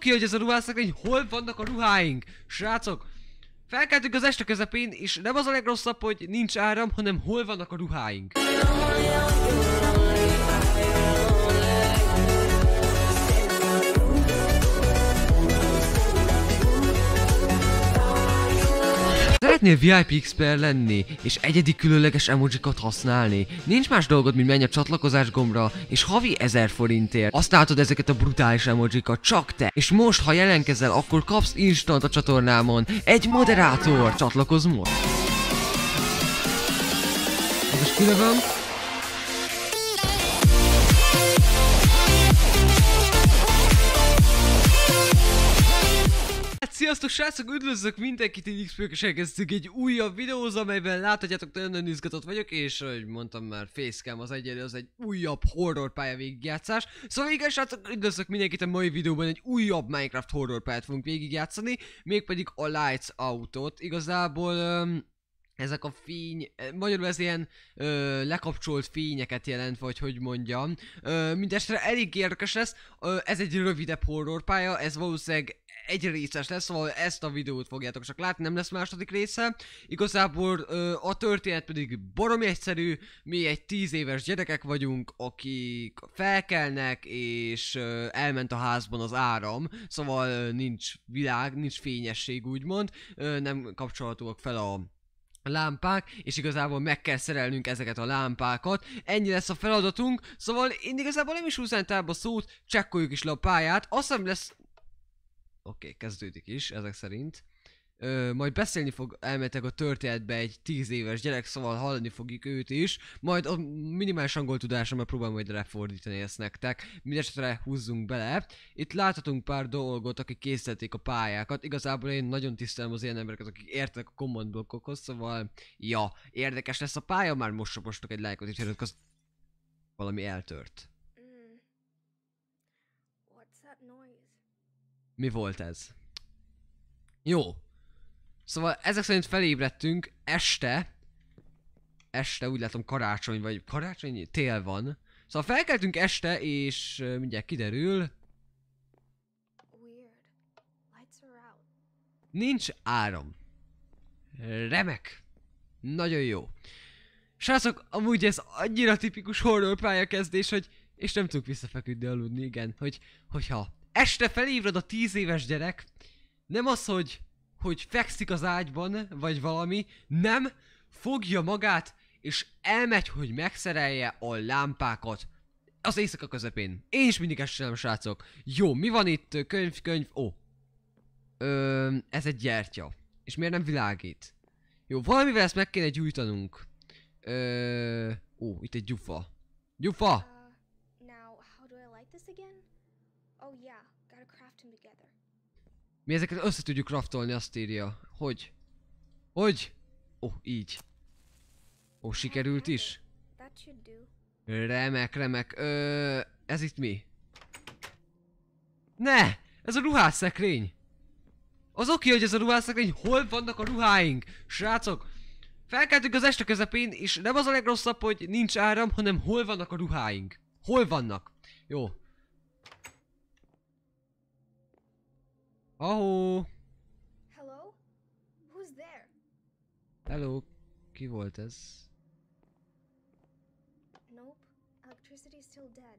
ki, hogy ez a ruhászak, hogy hol vannak a ruháink. Srácok, felkeltünk az este közepén, és nem az a legrosszabb, hogy nincs áram, hanem hol vannak a ruháink. Szeretnél VIP expert lenni, és egyedi különleges emojikat használni? Nincs más dolgod, mint menj a csatlakozás gombra, és havi 1000 forintért látod ezeket a brutális emojikat, csak te! És most, ha jelenkezel, akkor kapsz instant a csatornámon egy moderátor! Csatlakozz most! is kilövöm, Sziasztok srácok, üdvözlök mindenkit, én xp és elkezdtük egy újabb videóhoz, amelyben láthatjátok, nagyon-nagyon izgatott vagyok, és ahogy mondtam már, facecam az egyenlő, az egy újabb horror pálya végigjátszás. Szóval igen srácok, üdvözlök mindenkit a mai videóban, egy újabb Minecraft horror pályát fogunk végigjátszani, mégpedig a Lights Autót. Igazából... Um, ezek a fény, eh, magyarul ez ilyen ö, lekapcsolt fényeket jelent, vagy hogy mondjam. Ö, mindestre elég érdekes lesz, ö, ez egy rövidebb pálya, ez valószínűleg egy részes lesz, szóval ezt a videót fogjátok csak látni, nem lesz második része. Igazából ö, a történet pedig baromi egyszerű, mi egy tíz éves gyerekek vagyunk, akik felkelnek, és ö, elment a házban az áram, szóval ö, nincs világ, nincs fényesség úgymond, ö, nem kapcsolhatóak fel a lámpák, és igazából meg kell szerelnünk ezeket a lámpákat. Ennyi lesz a feladatunk, szóval én igazából nem is húzántább a szót, csekkoljuk is le a pályát, azt hiszem lesz... Oké, okay, kezdődik is, ezek szerint ö, majd beszélni fog elmetek a történetbe egy tíz éves gyerek, szóval hallani fogjuk őt is, majd a minimális angol tudásomra próbál majd lefordítani ezt nektek, Mindenesetre húzzunk bele. Itt láthatunk pár dolgot, akik készítették a pályákat, igazából én nagyon tisztelem az ilyen embereket, akik értek a command blokkokhoz, szóval ja, érdekes lesz a pálya, már most sopostok egy lájkot hogy az valami eltört. Mm. Mi volt ez? Jó, Szóval ezek szerint felébredtünk este, este úgy látom karácsony, vagy karácsony, tél van. Szóval felkeltünk este, és mindjárt kiderül. Nincs áram. Remek. Nagyon jó. Srácok, amúgy ez annyira tipikus horror pályakezdés, hogy... És nem tudok visszafeküdni aludni, igen. Hogy, hogyha este felébred a tíz éves gyerek, nem az, hogy hogy fekszik az ágyban, vagy valami, nem, fogja magát, és elmegy, hogy megszerelje a lámpákat. Az éjszaka közepén. Én is mindig esetem, srácok. Jó, mi van itt? Könyv, könyv, ó. Ö, ez egy gyertya. És miért nem világít? Jó, valamivel ezt meg kéne gyújtanunk. Ö, ó, itt egy gyufa. Gyufa! Uh, now, how do I light this again? Oh yeah, gotta craft him together. Mi ezeket össze tudjuk kraftolni, azt írja. Hogy? Hogy? Ó, oh, így. Ó, oh, sikerült is? Remek, remek. Ö, ez itt mi? Ne! Ez a ruhásszekrény! Az oké, hogy ez a ruhásszekrény, hol vannak a ruháink? Srácok, felkeltünk az este közepén, és nem az a legrosszabb, hogy nincs áram, hanem hol vannak a ruháink. Hol vannak? Jó. Ahó! Hello? Who's there? Hello, ki volt ez? Nope, electricity still dead.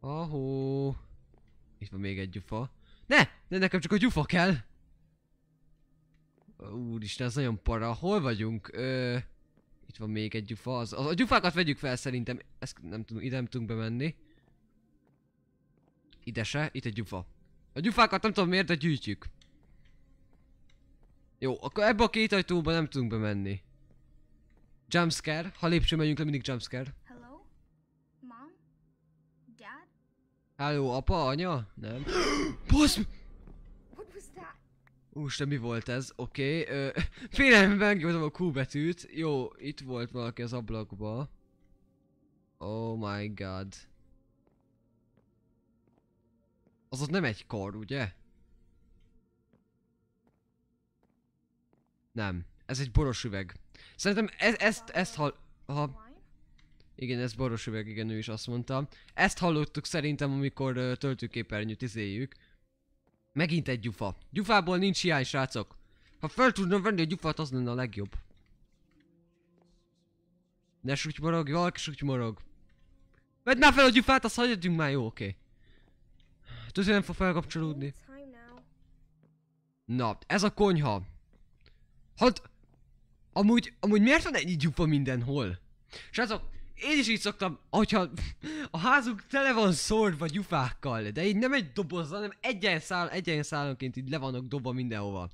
Ahó! Itt van még egy gyufa. Ne! ne, nekem csak a gyufa kell! Úristen, ez nagyon para. Hol vagyunk? Ö... Itt van még egy gyufa. Az, az, a gyufákat vegyük fel szerintem. Ezt nem tudunk, ide nem tudunk bemenni. Ide se, itt egy gyufa. A gyufákat nem tudom miért, de gyűjtjük. Jó, akkor ebbe a két ajtóba nem tudunk bemenni. Jumpscare. Ha lépcső megyünk le, mindig jumpscare. Hello? Mom? Dad? Hello, apa, anya? Nem. Basz! Úristen, mi volt ez? Oké, okay. félelem megnyomtam a Q betűt. Jó, itt volt valaki az ablakba. Oh my god az nem egy kar, ugye? Nem. Ez egy boros üveg. Szerintem ez, ezt, ezt ha, ha... Igen, ez boros üveg, igen, ő is azt mondta. Ezt hallottuk szerintem, amikor uh, töltőképernyőt izéljük. Megint egy gyufa. Gyufából nincs hiány, srácok. Ha fel tudnám venni a gyufát, az lenne a legjobb. Ne sutymorog, jól kis sutymorog. Vedd már fel a gyufát, azt hagyjadjunk már, jó, oké. Okay most nem fog felkapcsolódni. Na, ez a konyha. Hát, amúgy, amúgy miért van ennyi gyupa mindenhol? Srácok, én is így szoktam, hogyha a házunk tele van szórva gyufákkal, de így nem egy doboz, hanem egyen, szál, egyen szálonként így le vannak dobva mindenhova.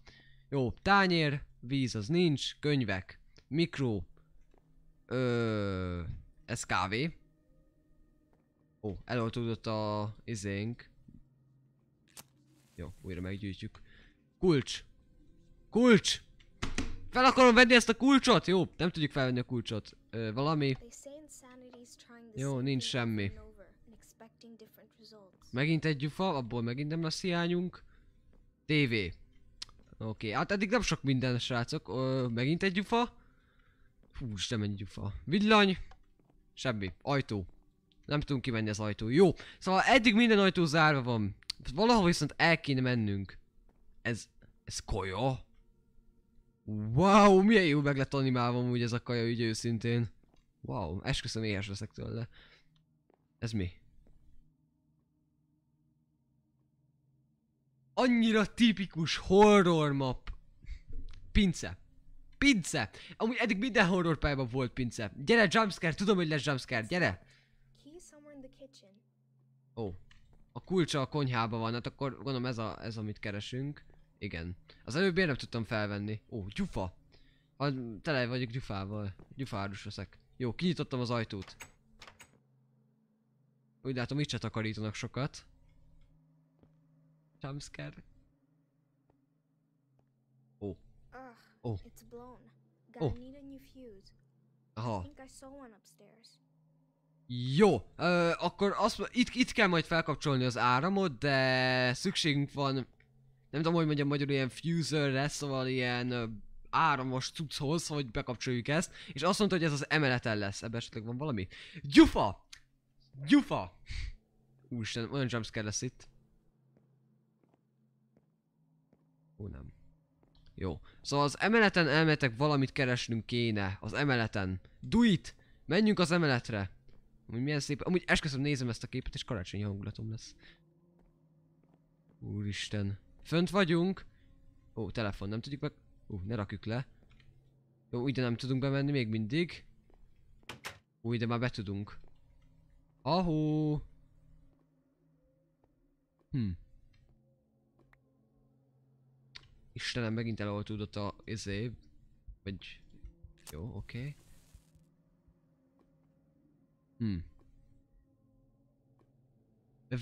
Jó, tányér, víz az nincs, könyvek, mikro, ö, ez kávé. Ó, eloltódott a izénk. Jó, újra meggyűjtjük. Kulcs! Kulcs! Fel akarom venni ezt a kulcsot? Jó, nem tudjuk felvenni a kulcsot. Ö, valami. Jó, nincs semmi. Megint egy gyufa, abból megint nem lesz hiányunk. TV. Oké, okay. hát eddig nem sok minden, srácok. Ö, megint egy gyufa. Hú, nem egy gyufa. Villany. Semmi. Ajtó. Nem tudunk kimenni az ajtó. Jó. Szóval eddig minden ajtó zárva van. Valahol viszont el kéne mennünk. Ez... Ez kaja? Wow, milyen jó meg lett animálva úgy ez a kaja ügy őszintén. Wow, esküszöm éhes leszek tőle. Ez mi? Annyira tipikus horror map. Pince. Pince! Amúgy eddig minden horror pályában volt pince. Gyere, jumpscare, tudom, hogy lesz jumpscare, gyere! Ó. Oh a kulcsa a konyhában van, hát akkor gondolom ez, a, ez amit keresünk. Igen. Az előbb miért nem tudtam felvenni? Ó, gyufa! A, tele vagyok gyufával. Gyufárus leszek. Jó, kinyitottam az ajtót. Úgy látom, itt se takarítanak sokat. Jumpscare. Ó. Ó. Ó. Aha. Jó, ö, akkor azt, itt, itt kell majd felkapcsolni az áramot, de szükségünk van, nem tudom, hogy mondjam magyarul ilyen fuserre, szóval ilyen ö, áramos cucchoz, hogy bekapcsoljuk ezt, és azt mondta, hogy ez az emeleten lesz, ebben esetleg van valami. Gyufa! Gyufa! Úristen, olyan jumpscare lesz itt. Ó, nem. Jó. Szóval az emeleten elmetek valamit keresnünk kéne. Az emeleten. Do it! Menjünk az emeletre! Amúgy milyen szép. Amúgy esküszöm nézem ezt a képet és karácsonyi hangulatom lesz. Úristen. Fönt vagyunk. Ó, telefon, nem tudjuk meg... Ó, ne rakjuk le. Jó, ide nem tudunk bemenni még mindig. Ó, ide már be tudunk. Ahó! Hm. Istenem, megint eloltódott a izé. Vagy... Jó, oké. Okay. Hmm.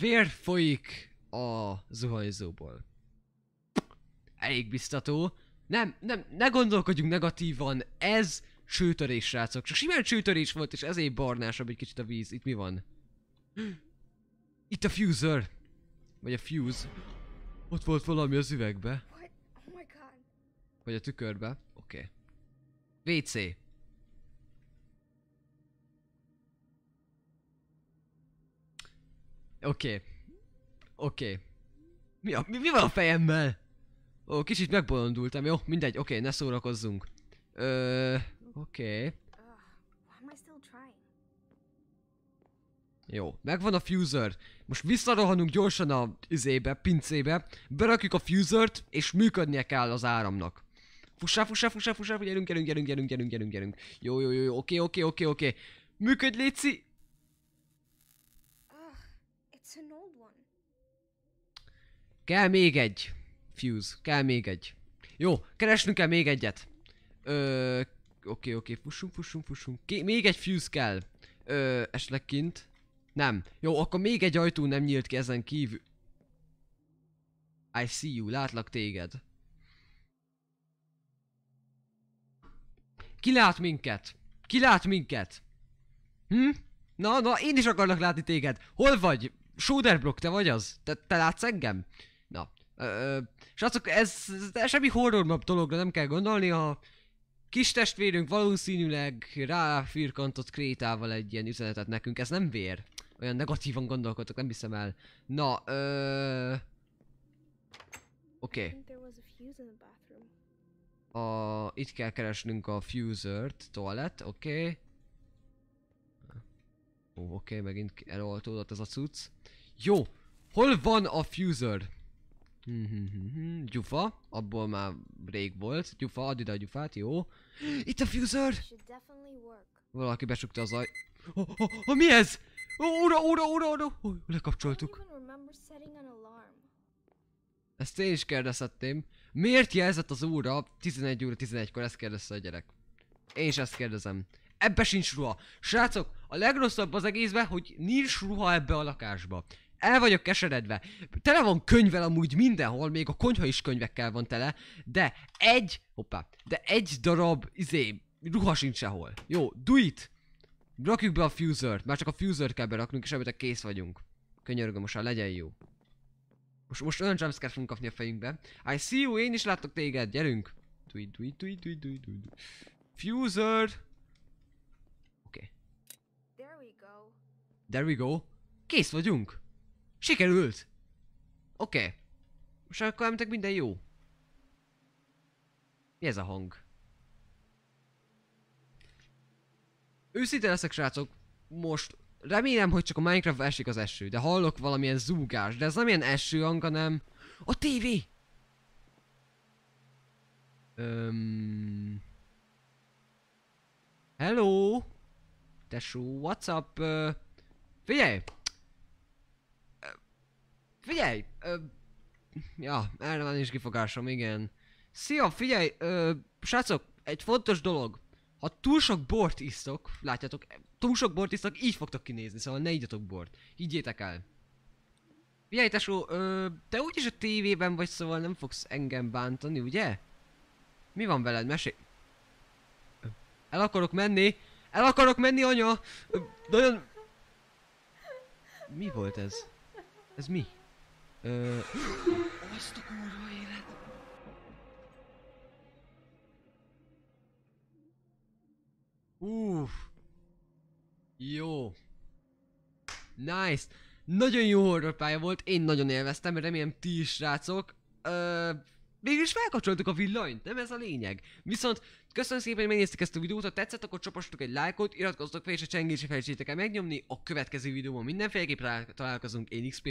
Vér folyik a zuhajzóból. Elég biztató. Nem, nem, ne gondolkodjunk negatívan, ez csőtörés, srácok. Csak simán csőtörés volt, és ezért barnásabb egy kicsit a víz. Itt mi van? Itt a fuser. Vagy a fuse. Ott volt valami az üvegbe. Oh Vagy a tükörbe. Oké. Okay. WC. Oké. Okay. Oké. Okay. Mi, a, mi, mi van a fejemmel? Ó, kicsit megbolondultam, jó? Mindegy, oké, okay, ne szórakozzunk. Ö, oké. Okay. Jó, megvan a fuser. Most visszarohanunk gyorsan a izébe, pincébe, berakjuk a fusert, és működnie kell az áramnak. Fussá, fussá, fussá, fussá, gyerünk, gyerünk, gyerünk, gyerünk, gyerünk, gyerünk, gyerünk. Jó, jó, jó, jó, oké, oké, oké, oké. Működj, Léci! Kell még egy. Fuse. Kell még egy. Jó, keresnünk kell még egyet. Ö, oké, oké, fussunk, fussunk, fussunk. Ké még egy fuse kell. Ö, esetleg kint. Nem. Jó, akkor még egy ajtó nem nyílt ki ezen kívül. I see you, látlak téged. Ki lát minket? Ki lát minket? Hm? Na, na, én is akarlak látni téged. Hol vagy? Shoulder block, te vagy az? Te, te látsz engem? Ö, és azok, ez, ez semmi horror dologra nem kell gondolni, ha kis testvérünk valószínűleg ráfirkantott krétával egy ilyen üzenetet nekünk, ez nem vér. Olyan negatívan gondolkodtak, nem hiszem el. Na, ö... Oké. Okay. A... Itt kell keresnünk a fusert, toalett, oké. Okay. Ó, oké, okay, megint eloltódott ez a cucc. Jó, hol van a fuser? Mhm, mhm, mhm. Gyufa, abból már rég volt. Gyufa, add ide a gyufát, jó. Itt a fuser! Valaki besukta az aj... Oh, oh, oh, mi ez? Ura, ura, ura, ura! lekapcsoltuk. Ezt én is kérdezhetném. Miért jelzett az óra 11 óra 11-kor? Ezt kérdezte a gyerek. Én is ezt kérdezem. Ebbe sincs ruha. Srácok, a legrosszabb az egészben, hogy nincs ruha ebbe a lakásba el vagyok keseredve. Tele van könyvel amúgy mindenhol, még a konyha is könyvekkel van tele, de egy, hoppá, de egy darab, izé, ruha sincs sehol. Jó, do it! Rakjuk be a fusert, már csak a fusert kell beraknunk, és ebből kész vagyunk. Könyörgöm, most már legyen jó. Most, most olyan jumpscare fogunk kapni a fejünkbe. I see you, én is látok téged, gyerünk! Do it, do it, do it, do it, do it, do it. Fuser! Oké. Okay. There we go. There we go. Kész vagyunk! Sikerült! Oké. Okay. Most akkor elmentek minden jó. Mi ez a hang? Őszinte leszek srácok, most remélem, hogy csak a Minecraft esik az eső, de hallok valamilyen zúgás, de ez nem ilyen eső hang, hanem a TV. Öm... Hello! Tesó, what's up? Uh... Figyelj! Figyelj! Ö, ja, erre van is kifogásom, igen. Szia, figyelj, ö, srácok, egy fontos dolog. Ha túl sok bort isztok, látjátok, túl sok bort isztok, így fogtok kinézni, szóval ne ígyatok bort. Higgyétek el. Figyelj, tesó, ö, te úgyis a tévében vagy, szóval nem fogsz engem bántani, ugye? Mi van veled? Mesélj. El akarok menni! El akarok menni, anya! Nagyon... Mi volt ez? Ez mi? Azt a kurva élet! Uff! Jó! Nice! Nagyon jó horrorpálya volt, én nagyon élveztem, remélem ti is srácok. Ö... is felkapcsoltuk a villanyt, nem ez a lényeg. Viszont köszönöm szépen, hogy megnéztek ezt a videót, ha tetszett, akkor csapassatok egy lájkot, iratkozzatok fel, és a csengésre felejtsétek el megnyomni. A következő videóban mindenféleképpen találkozunk, én XP